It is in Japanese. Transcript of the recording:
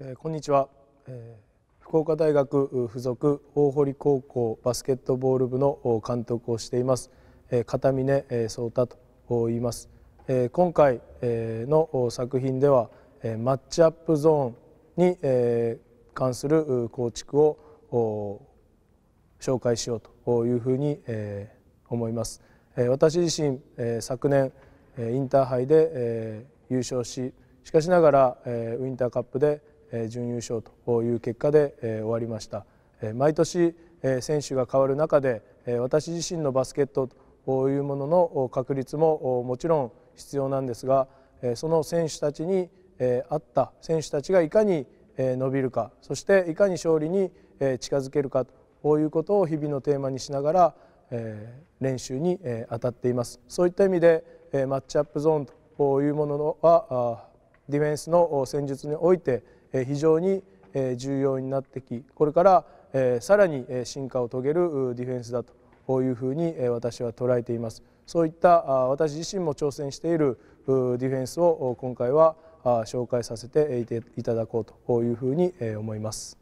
えー、こんにちは、えー、福岡大学附属大堀高校バスケットボール部の監督をしています、えー、片峰壮太と言います、えー、今回、えー、の作品では、えー、マッチアップゾーンに、えー、関する構築を紹介しようというふうに、えー、思います、えー、私自身、えー、昨年インターハイで、えー、優勝ししかしながら、えー、ウィンターカップで準優勝という結果で終わりました毎年選手が変わる中で私自身のバスケットというものの確率ももちろん必要なんですがその選手たちに合った選手たちがいかに伸びるかそしていかに勝利に近づけるかということを日々のテーマにしながら練習に当たっていますそういった意味でマッチアップゾーンというものはディフェンスの戦術において非常に重要になってきこれからさらに進化を遂げるディフェンスだというふうに私は捉えていますそういった私自身も挑戦しているディフェンスを今回は紹介させていただこうというふうに思います。